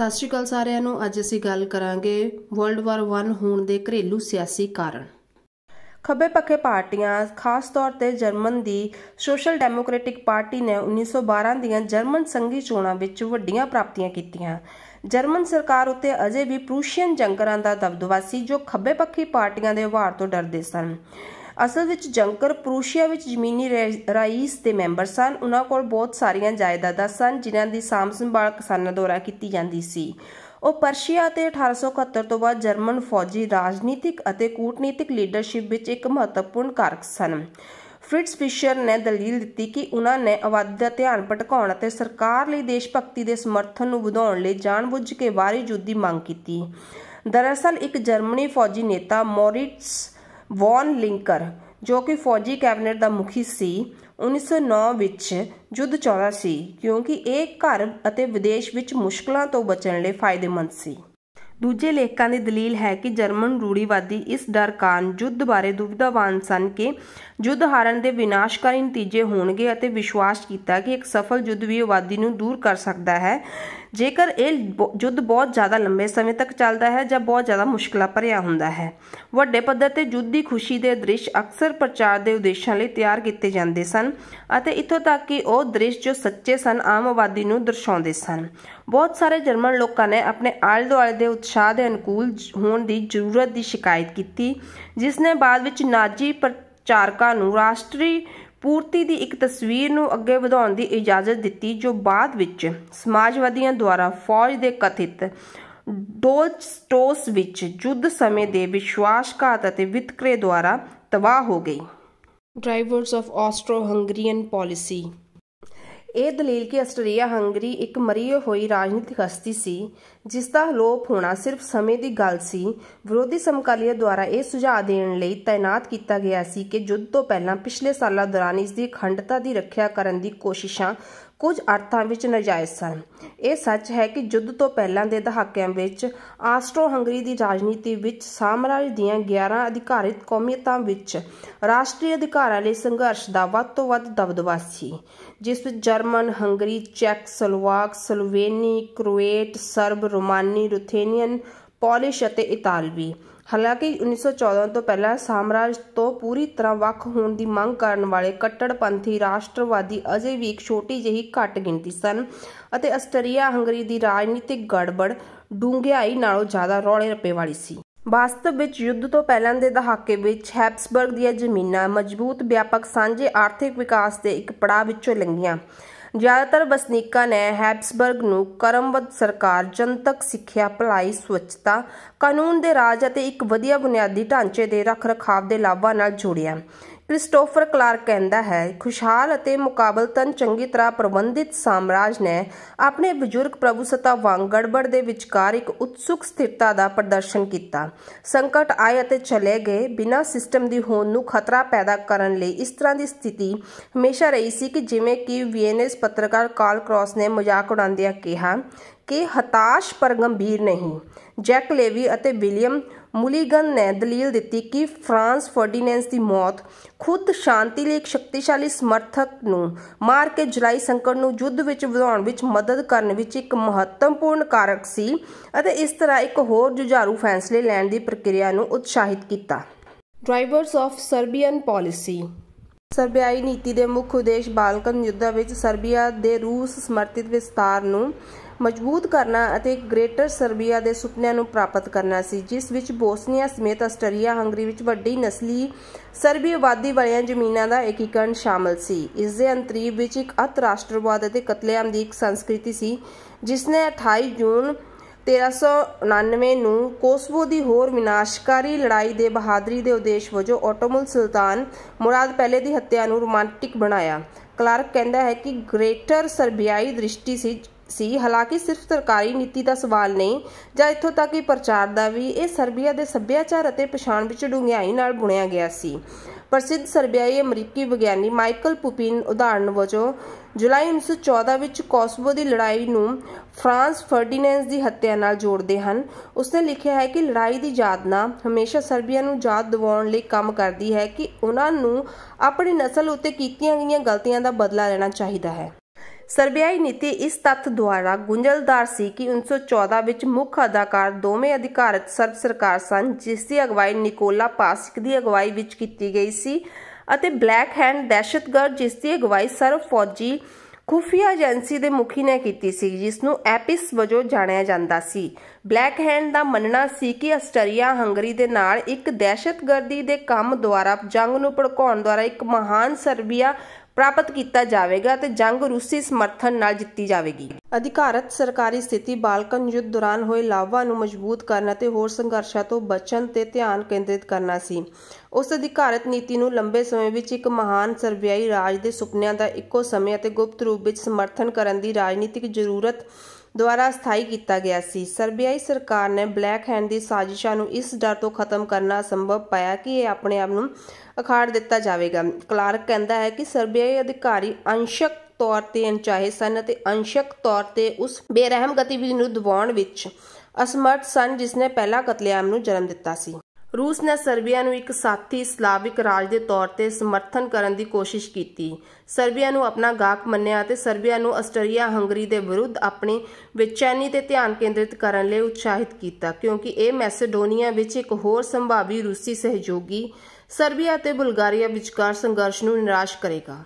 ਸਤਿ ਸ਼੍ਰੀ ਅਕਾਲ ਸਾਰਿਆਂ ਨੂੰ ਅੱਜ ਅਸੀਂ ਗੱਲ ਕਰਾਂਗੇ ਵਰਲਡ ਵਾਰ 1 ਹੋਣ ਦੇ ਘਰੇਲੂ ਸਿਆਸੀ ਕਾਰਨ ਖੱਬੇ ਪੱਖੇ ਪਾਰਟੀਆਂ ਖਾਸ ਤੌਰ ਤੇ ਜਰਮਨ ਦੀ ਸੋਸ਼ਲ ਡੈਮੋਕ੍ਰੈਟਿਕ ਪਾਰਟੀ ਨੇ 1912 ਦੀਆਂ ਜਰਮਨ ਸੰਘੀ ਚੋਣਾਂ ਵਿੱਚ ਵੱਡੀਆਂ ਪ੍ਰਾਪਤੀਆਂ ਕੀਤੀਆਂ ਜਰਮਨ ਸਰਕਾਰ ਉੱਤੇ ਅਜੇ ਵੀ ਪ੍ਰੂਸ਼ੀਅਨ ਜੰਗਰਾਂ ਦਾ ਦਬਦਬਾ ਸੀ ਜੋ ਖੱਬੇ ਪੱਖੀ ਪਾਰਟੀਆਂ ਦੇ ਵਾਰ ਤੋਂ ਡਰਦੇ ਸਨ ਅਸਲ ਵਿੱਚ ਜੰਕਰ ਪ੍ਰੂਸ਼ੀਆ ਵਿੱਚ ਜ਼ਮੀਨੀ ਰਾਈਸ ਦੇ ਮੈਂਬਰ ਸਨ ਉਹਨਾਂ ਕੋਲ ਬਹੁਤ ਸਾਰੀਆਂ ਜਾਇਦਾਦਾਂ ਸਨ ਜਿਨ੍ਹਾਂ ਦੀ ਸਾਂਭ ਸੰਭਾਲ ਕਿਸਾਨਾਂ ਦੁਆਰਾ ਕੀਤੀ ਜਾਂਦੀ ਸੀ ਉਹ ਪਰਸ਼ੀਆ ਅਤੇ 1871 ਤੋਂ ਬਾਅਦ ਜਰਮਨ ਫੌਜੀ ਰਾਜਨੀਤਿਕ ਅਤੇ ਕੂਟਨੀਤਿਕ ਲੀਡਰਸ਼ਿਪ ਵਿੱਚ ਇੱਕ ਮਹੱਤਵਪੂਰਨ ਕਾਰਕ ਸਨ ਫ੍ਰਿਟਸ ਫਿਸ਼ਰ ਨੇ ਦਲੀਲ ਦਿੱਤੀ ਕਿ ਉਹਨਾਂ ਨੇ ਆਵਾਦ ਦਾ ਧਿਆਨ ਭਟਕਾਉਣ ਅਤੇ ਸਰਕਾਰ ਲਈ ਦੇਸ਼ ਭਗਤੀ ਦੇ ਸਮਰਥਨ ਨੂੰ ਵਧਾਉਣ ਲਈ ਜਾਣਬੁੱਝ ਕੇ ਬਾਹਰੀ ਜੁੱਦੀ ਦੀ ਮੰਗ ਕੀਤੀ ਦਰਅਸਲ ਇੱਕ ਜਰਮਨੀ ਫੌਜੀ ਨੇਤਾ ਮੋਰਿਟਸ ਵੌਨ ਲਿੰਕਰ ਜੋ ਕਿ ਫੌਜੀ ਕੈਬਨਿਟ ਦਾ ਮੁਖੀ ਸੀ 1909 ਵਿੱਚ ਜੁੱਧ ਚਾਹਦਾ ਸੀ ਕਿਉਂਕਿ ਇਹ ਘਰ ਅਤੇ ਵਿਦੇਸ਼ ਵਿੱਚ ਮੁਸ਼ਕਲਾਂ ਤੋਂ ਬਚਣ ਲਈ ਫਾਇਦੇਮੰਦ ਸੀ ਦੂਜੇ ਲੇਖਕਾਂ ਦੀ ਦਲੀਲ ਹੈ ਕਿ ਜਰਮਨ ਰੂੜੀਵਾਦੀ ਇਸ ਡਰ ਕਾਰਨ ਯੁੱਧ ਬਾਰੇ ਦੁਬਿਧਾਵਾਨ ਸਨ ਕਿ ਯੁੱਧ ਹਾਰਨ ਦੇ ਵਿਨਾਸ਼ਕਾਰੀ ਨਤੀਜੇ ਹੋਣਗੇ ਅਤੇ ਵਿਸ਼ਵਾਸ ਕੀਤਾ ਕਿ ਇੱਕ ਸਫਲ ਯੁੱਧ ਵੀ ਆਬਾਦੀ ਨੂੰ ਦੂਰ ਕਰ ਸਕਦਾ ਹੈ ਜੇਕਰ ਇਹ ਯੁੱਧ ਬਹੁਤ ਜ਼ਿਆਦਾ ਲੰਬੇ ਸਮੇਂ ਤੱਕ ਚੱਲਦਾ ਹੈ ਜਾਂ ਬਹੁਤ ਜ਼ਿਆਦਾ ਮੁਸ਼ਕਲਾਂ ਭਰਿਆ ਹੁੰਦਾ ਹੈ ਵੱਡੇ ਪੱਧਰ ਤੇ ਯੁੱਧ ਦੀ ਖੁਸ਼ੀ ਦੇ ਦ੍ਰਿਸ਼ ਅਕਸਰ ਪ੍ਰਚਾਰ ਦੇ ਉਦੇਸ਼ਾਂ ਲਈ ਤਿਆਰ ਕੀਤੇ ਜਾਂਦੇ ਸਨ ਅਤੇ ਇੱਥੋਂ ਤੱਕ ਕਿ ਉਹ ਦ੍ਰਿਸ਼ ਜੋ ਸੱਚੇ ਸਨ ਆਮ ਆਬਾਦੀ ਨੂੰ ਦਰਸਾਉਂਦੇ ਸਨ ਬਹੁਤ ਸਾਰੇ ਜਰਮਨ ਲੋਕਾਂ ਨੇ ਆਪਣੇ ਆਲ ਦੁਆਲੇ ਦੇ ਉਤਸ਼ਾਹ ਦੇ ਅਨੁਕੂਲ ਹੋਣ ਦੀ ਜ਼ਰੂਰਤ ਦੀ ਸ਼ਿਕਾਇਤ ਕੀਤੀ ਜਿਸ ਨੇ ਬਾਅਦ ਵਿੱਚ ਨਾਜੀ ਪ੍ਰਚਾਰਕਾਂ ਨੂੰ ਰਾਸ਼ਟਰੀ ਪੂਰਤੀ ਦੀ ਇੱਕ ਤਸਵੀਰ ਨੂੰ ਅੱਗੇ ਵਧਾਉਣ ਦੀ ਇਜਾਜ਼ਤ ਦਿੱਤੀ ਜੋ ਬਾਅਦ ਵਿੱਚ ਸਮਾਜਵਾਦੀਆਂ ਦੁਆਰਾ ਫੌਜ ਦੇ ਕਥਿਤ ਡੋਸਟੋਸ ਵਿੱਚ ਜੁੱਧ ਸਮੇਂ ਦੇ ਵਿਸ਼ਵਾਸਘਾਤ ਅਤੇ ਵਿਤਕਰੇ ਦੁਆਰਾ ਤਬਾਹ ਹੋ ਗਈ ਡਰਾਈਵਰਸ ਆਫ ਆਸਟਰੋ-ਹੰਗਰੀਅਨ ਪਾਲਿਸੀ ਇਹ ਦਲੀਲ ਕਿ ਆਸਟਰੀਆ ਹੰਗਰੀ ਇੱਕ ਮਰੀ ਹੋਈ ਰਾਜਨੀਤਿਕ ਹਸਤੀ ਸੀ ਜਿਸ ਦਾ ਲੋਪ ਹੋਣਾ ਸਿਰਫ ਸਮੇਂ ਦੀ ਗੱਲ ਸੀ ਵਿਰੋਧੀ ਸਮਕਾਲੀਆ ਦੁਆਰਾ ਇਹ ਸੁਝਾਅ ਦੇਣ ਲਈ ਤਾਇਨਾਤ ਕੀਤਾ ਗਿਆ ਸੀ ਕਿ ਜੁੱਧ ਤੋਂ ਪਹਿਲਾਂ ਪਿਛਲੇ ਸਾਲਾਂ ਦੌਰਾਨ ਇਸ ਦੀ ਅਖੰਡਤਾ ਦੀ ਰੱਖਿਆ ਕਰਨ ਦੀ ਕੋਸ਼ਿਸ਼ਾਂ ਕੁਝ ਅਰਥਾਂ ਵਿੱਚ ਨਜਾਇਜ਼ ਸਨ ਇਹ ਸੱਚ ਹੈ ਕਿ ਯੁੱਧ ਤੋਂ ਪਹਿਲਾਂ ਦੇ ਦਹਾਕਿਆਂ ਵਿੱਚ ਆਸਟਰੋ-ਹੰਗਰੀ ਦੀ ਰਾਜਨੀਤੀ ਵਿੱਚ ਸਾਮਰਾਜ ਦੀਆਂ 11 ਅਧਿਕਾਰਿਤ ਕੌਮੀਅਤਾਂ ਵਿੱਚ ਰਾਸ਼ਟਰੀ ਅਧਿਕਾਰਾਂ ਲਈ ਸੰਘਰਸ਼ ਦਾ ਵੱਧ ਤੋਂ ਵੱਧ ਦਬਦਬਾ ਸੀ ਜਿਸ ਵਿੱਚ ਜਰਮਨ, ਹੰਗਰੀ, ਚੈਕ, Slovak, Slovene, Croat, Serb, Romani, ਰੁਥੇਨੀਅਨ, polish ਅਤੇ ਇਤਾਲਵੀ ਹਾਲਾਂਕਿ 1914 ਤੋਂ ਪਹਿਲਾਂ ਸਾਮਰਾਜ ਤੋਂ ਪੂਰੀ ਤਰ੍ਹਾਂ ਵੱਖ ਹੋਣ ਦੀ ਮੰਗ ਕਰਨ ਵਾਲੇ ਕੱਟੜਪੰਥੀ ਰਾਸ਼ਟਰਵਾਦੀ ਅਜੇ ਵੀ ਇੱਕ ਛੋਟੀ ਜਿਹੀ ਘੱਟ ਗਿਣਤੀ ਸਨ ਅਤੇ ਆਸਟਰੀਆ ਹੰਗਰੀ ਦੀ ਰਾਜਨੀਤਿਕ ਗੜਬੜ ਡੂੰਘਿਆਈ ਨਾਲੋਂ ਜ਼ਿਆਦਾ ਰੌਲੇ ਰੱਪੇ ਵਾਲੀ ਸੀ ਵਾਸਤਵ ਵਿੱਚ ਯੁੱਧ ਤੋਂ ਪਹਿਲਾਂ ਦੇ ਦਹਾਕੇ ਵਿੱਚ ਹੈਬਸਬਰਗ ਦੀਆਂ ਜ਼ਮੀਨਾਂ ਮਜ਼ਬੂਤ ਵਿਆਪਕ ਸਾਂਝੇ ਆਰਥਿਕ ਵਿਕਾਸ ਦੇ ਇੱਕ ਪੜਾਅ ਵਿੱਚੋਂ ਲੰਘੀਆਂ ਜ਼ਿਆਦਾਤਰ ਵਸਨੀਕਾਂ ਨੇ ਹੈਬਸਬਰਗ ਨੂੰ ਕਰਮਬਦ ਸਰਕਾਰ ਜਨਤਕ ਸਿੱਖਿਆ ਭਲਾਈ ਸਵੱਛਤਾ ਕਾਨੂੰਨ ਦੇ ਰਾਜ ਅਤੇ ਇੱਕ ਵਧੀਆ ਬੁਨਿਆਦੀ ਢਾਂਚੇ ਦੇ ਰੱਖ-ਰਖਾਵ ਦੇ ਲਾਭਾਂ ਨਾਲ ਜੋੜਿਆ ਕ੍ਰਿਸਟੋਫਰ ਕਲਾਰਕ ਕਹਿੰਦਾ ਹੈ ਖੁਸ਼ਹਾਲ ਅਤੇ ਮੁਕਾਬਲਤਨ ਚੰਗੀ ਤਰ੍ਹਾਂ ਪ੍ਰਬੰਧਿਤ ਸਾਮਰਾਜ ਨੇ ਆਪਣੇ ਬਜ਼ੁਰਗ ਪ੍ਰਭੂਸਤਾ ਵਾਂਗ ਗੜਬੜ ਦੇ ਵਿਚਕਾਰ ਇੱਕ ਉਤਸੁਕ ਸਥਿਰਤਾ ਦਾ ਪ੍ਰਦਰਸ਼ਨ ਕੀਤਾ ਸੰਕਟ ਆਏ ਅਤੇ ਚਲੇ ਗਏ ਬਿਨਾਂ ਸਿਸਟਮ ਦੀ ਹੋਣ ਨੂੰ ਖਤਰਾ ਪੈਦਾ ਕਰਨ ਲਈ ਇਸ ਤਰ੍ਹਾਂ ਦੀ ਸਥਿਤੀ ਹਮੇਸ਼ਾ ਰਹੀ ਸੀ ਕਿ ਜਿਵੇਂ ਕਿ ਵੀਐਨਐਸ ਪੱਤਰਕਾਰ ਕਾਲ ਕ੍ਰਾਸ ਨੇ ਮਜ਼ਾਕ ਉਡਾਉਂਦਿਆਂ ਕਿਹਾ ਕਿ ਹਤਾਸ਼ ਪਰ ਗੰਭੀਰ ਨਹੀਂ ਜੈਕ ਲੇਵੀ ਅਤੇ ਵਿਲੀਅਮ ਮੁਲੀਗਨ ਨੇ ਦਲੀਲ ਦਿੱਤੀ ਕਿ ਫਰਾਂਸ ਫਰਡੀਨੈਂਸ ਦੀ ਮੌਤ ਖੁਦ ਸ਼ਾਂਤੀ ਲਈ ਇੱਕ ਸ਼ਕਤੀਸ਼ਾਲੀ ਸਮਰਥਕ ਨੂੰ ਮਾਰ ਕੇ ਜੁਲਾਈ ਸੰਕਟ ਨੂੰ ਯੁੱਧ ਵਿੱਚ ਵਧਾਉਣ ਵਿੱਚ ਮਦਦ ਕਰਨ ਵਿੱਚ ਇੱਕ ਮਹੱਤਵਪੂਰਨ ਕਾਰਕ ਸੀ ਅਤੇ ਇਸ ਤਰ੍ਹਾਂ ਇੱਕ ਹੋਰ ਜੁਝਾਰੂ ਫੈਸਲੇ ਲੈਣ ਦੀ ਪ੍ਰਕਿਰਿਆ ਨੂੰ ਉਤਸ਼ਾਹਿਤ ਕੀਤਾ ਡਰਾਈਵਰਸ ਆਫ ਸਰਬੀਅਨ ਪਾਲਿਸੀ ਸਰਬਿਆਈ ਨੀਤੀ ਦੇ ਮੁੱਖ ਉਦੇਸ਼ ਬਾਲਕਨ ਯੁੱਧਾਂ ਵਿੱਚ ਸਰਬੀਆ ਦੇ ਰੂਸ ਸਮਰਥਿਤ ਵਿਸਤਾਰ ਨੂੰ ਮਜ਼ਬੂਤ ਕਰਨਾ ਅਤੇ ਗ੍ਰੇਟਰ ਸਰਬੀਆ ਦੇ ਸੁਪਨਿਆਂ ਨੂੰ ਪ੍ਰਾਪਤ ਕਰਨਾ ਸੀ ਜਿਸ ਵਿੱਚ ਬੋਸਨੀਆ ਸਮੇਤ ਆਸਟਰੀਆ ਹੰਗਰੀ ਵਿੱਚ ਵੱਡੀ ਨਸਲੀ ਸਰਬੀ ਆਬਾਦੀ ਵਾਲੀਆਂ ਜ਼ਮੀਨਾਂ ਦਾ ਏਕੀਕਰਨ ਸ਼ਾਮਲ ਸੀ ਇਸ ਦੇ ਅੰਤਰੀਬ ਵਿੱਚ ਇੱਕ ਅਤ ਰਾਸ਼ਟਰਵਾਦ ਅਤੇ ਕਤਲੇਆਮ ਦੀ ਇੱਕ ਸੰਸਕ੍ਰਿਤੀ ਸੀ ਜਿਸ ਨੇ 28 ਜੂਨ 1399 ਨੂੰ ਕੋਸਵੋ ਦੀ ਹੋਰ ਵਿਨਾਸ਼ਕਾਰੀ ਲੜਾਈ ਦੇ ਬਹਾਦਰੀ ਦੇ ਉਦੇਸ਼ ਵਜੋਂ ਆਟੋਮਨ ਸੁਲਤਾਨ ਮੁਰਾਦ ਪਹਿਲੇ ਦੀ ਹੱਤਿਆ ਨੂੰ ਰੋਮਾਂਟਿਕ ਬਣਾਇਆ ਕਲਾਰਕ ਕਹਿੰਦਾ ਹੈ ਕਿ ਗ੍ਰੇਟਰ ਸਰਬੀਆਈ ਦ੍ਰਿਸ਼ਟੀ ਸੀ ਸੀ ਹਾਲਾਂਕਿ ਸਿਰਫ ਸਰਕਾਰੀ ਨੀਤੀ ਦਾ ਸਵਾਲ ਨਹੀਂ ਜਾਂ ਇੱਥੋਂ ਤੱਕ ਕਿ ਪ੍ਰਚਾਰ ਦਾ ਵੀ ਇਹ ਸਰਬੀਆ ਦੇ ਸੱਭਿਆਚਾਰ ਅਤੇ ਪਛਾਣ ਵਿੱਚ ਡੂੰਘਾਈ ਨਾਲ ਬੁਣਿਆ ਗਿਆ ਸੀ ਪ੍ਰਸਿੱਧ ਸਰਬਿਆਈ ਅਮਰੀਕੀ ਵਿਗਿਆਨੀ ਮਾਈਕਲ ਪੁਪਿਨ ਉਦਾਹਰਨ ਵਜੋਂ ਜੁਲਾਈ 1914 ਵਿੱਚ ਕੋਸਵੋ ਦੀ ਲੜਾਈ ਨੂੰ ਫਰਾਂਸ ਫਰਡੀਨੈਂਸ ਦੀ ਹੱਤਿਆ ਨਾਲ ਜੋੜਦੇ ਹਨ ਉਸਨੇ ਲਿਖਿਆ ਹੈ ਕਿ ਲੜਾਈ ਦੀ ਯਾਦਨਾ ਹਮੇਸ਼ਾ ਸਰਬੀਆ ਨੂੰ ਯਾਦ ਦਿਵਾਉਣ ਲਈ ਕੰਮ ਕਰਦੀ ਹੈ ਕਿ ਉਹਨਾਂ ਨੂੰ ਆਪਣੀ ਨਸਲ ਉੱਤੇ ਕੀਤੀਆਂ ਗਈਆਂ ਗਲਤੀਆਂ ਦਾ ਬਦਲਾ ਲੈਣਾ ਚਾਹੀਦਾ ਹੈ ਸਰਬਿਆਈ ਨੀਤੀ ਇਸ ਤੱਥ ਦੁਆਰਾ ਗੁੰਝਲਦਾਰ ਸੀ ਕਿ 1914 ਵਿੱਚ ਮੁੱਖ ਅਦਾਕਾਰ ਦੋਵੇਂ ਅਧਿਕਾਰਤ ਸਰਬ ਸਰਕਾਰ ਸਨ ਜਿਸ ਦੀ ਅਗਵਾਈ ਨਿਕੋਲਾ ਪਾਸਿਕ ਦੀ ਅਗਵਾਈ ਵਿੱਚ ਕੀਤੀ ਗਈ ਸੀ ਅਤੇ ਬਲੈਕ ਹੈਂਡ ਦਹਿਸ਼ਤਗਰਦ ਜਿਸ ਦੀ ਅਗਵਾਈ ਸਰਬ ਫੌਜੀ ਖੁਫੀਆ ਏਜੰਸੀ ਦੇ ਮੁਖੀ ਨੇ ਕੀਤੀ ਸੀ ਜਿਸ ਨੂੰ ਐਪਿਸ ਵਜੋਂ ਜਾਣਿਆ ਜਾਂਦਾ ਸੀ ਬਲੈਕ ਹੈਂਡ ਦਾ ਮੰਨਣਾ ਸੀ ਕਿ ਆਸਟਰੀਆ ਹੰਗਰੀ ਦੇ ਨਾਲ ਇੱਕ ਦਹਿਸ਼ਤਗਰਦੀ ਦੇ ਕੰਮ ਦੁਆਰਾ ਜੰਗ ਨੂੰ ਭੜਕਾਉਣ ਦੁਆਰਾ ਇੱਕ ਮਹਾਨ ਸਰਬੀਆ ਪ੍ਰਾਪਤ ਕੀਤਾ ਜਾਵੇਗਾ ਤੇ ਜੰਗ ਰੂਸੀ ਸਮਰਥਨ ਨਾਲ ਜਿੱਤੀ ਜਾਵੇਗੀ ਅਧਿਕਾਰਤ ਸਰਕਾਰੀ ਸਥਿਤੀ ਬਾਲਕਨ ਯੁੱਧ ਦੌਰਾਨ ਹੋਏ ਲਾਵਾ ਨੂੰ ਮਜ਼ਬੂਤ ਕਰਨ ਅਤੇ ਹੋਰ ਸੰਘਰਸ਼ਾਂ ਤੋਂ ਬਚਣ ਤੇ ਧਿਆਨ ਕੇਂਦਰਿਤ ਕਰਨਾ ਸੀ ਉਸ ਅਧਿਕਾਰਤ ਨੀਤੀ ਨੂੰ ਲੰਬੇ ਸਮੇਂ ਵਿੱਚ ਇੱਕ ਮਹਾਨ ਸਰਵਿਆਈ ਰਾਜ ਦੇ ਸੁਪਨਿਆਂ ਦਾ ਇੱਕੋ ਸਮੇਂ ਅਤੇ ਗੁਪਤ ਰੂਪ ਵਿੱਚ ਸਮਰਥਨ ਕਰਨ ਦੀ ਰਾਜਨੀਤਿਕ ਜ਼ਰੂਰਤ ਦੁਆਰਾ ਸਥਾਈ ਕੀਤਾ ਗਿਆ ਸੀ ਸਰਬੀਆਈ ਸਰਕਾਰ ਨੇ ਬਲੈਕ ਹੈਂਡ ਦੀ ਸਾਜ਼ਿਸ਼ਾਂ ਨੂੰ ਇਸ ਡਰ ਤੋਂ ਖਤਮ ਕਰਨਾ ਸੰਭਵ ਪਾਇਆ ਕਿ ਇਹ ਆਪਣੇ ਆਪ ਨੂੰ ਅਖਾੜ ਦਿੱਤਾ ਜਾਵੇਗਾ ਕਲਾਰਕ ਕਹਿੰਦਾ ਹੈ ਕਿ ਸਰਬੀਆਈ ਅਧਿਕਾਰੀ ਅੰਸ਼ਕ ਤੌਰ ਤੇ ਅਣਚਾਹੇ ਸਨ ਅਤੇ ਅੰਸ਼ਕ ਤੌਰ ਤੇ ਉਸ ਬੇਰਹਿਮ ਗਤੀਵਿਧੀ ਨੂੰ ਦਬਾਉਣ ਵਿੱਚ ਅਸਮਰਥ ਸਨ ਜਿਸ ਨੇ ਪਹਿਲਾ ਕਤਲੇਆਮ ਨੂੰ ਜਨਮ ਦਿੱਤਾ ਸੀ ਰੂਸ ਨੇ ਸਰਬੀਆ ਨੂੰ ਇੱਕ ਸਾਥੀ ਸਲਾਵਿਕ ਰਾਜ ਦੇ ਤੌਰ ਤੇ ਸਮਰਥਨ ਕਰਨ ਦੀ ਕੋਸ਼ਿਸ਼ ਕੀਤੀ ਸਰਬੀਆ ਨੂੰ ਆਪਣਾ ਗਾਹਕ ਮੰਨਿਆ ਅਤੇ ਸਰਬੀਆ ਨੂੰ ਆਸਟਰੀਆ ਹੰਗਰੀ ਦੇ ਵਿਰੁੱਧ ਆਪਣੀ ਵਿਚੈਨੀ ਤੇ ਧਿਆਨ ਕੇਂਦਰਿਤ ਕਰਨ ਲਈ ਉਤਸ਼ਾਹਿਤ ਕੀਤਾ ਕਿਉਂਕਿ ਇਹ ਮੈਸੇਡੋਨੀਆ ਵਿੱਚ ਇੱਕ ਹੋਰ ਸੰਭਾਵੀ ਰੂਸੀ ਸਹਿਯੋਗੀ ਸਰਬੀਆ ਤੇ ਬੁਲਗਾਰੀਆ ਵਿਚਕਾਰ ਸੰਘਰਸ਼ ਨੂੰ ਨਿਰਾਸ਼ ਕਰੇਗਾ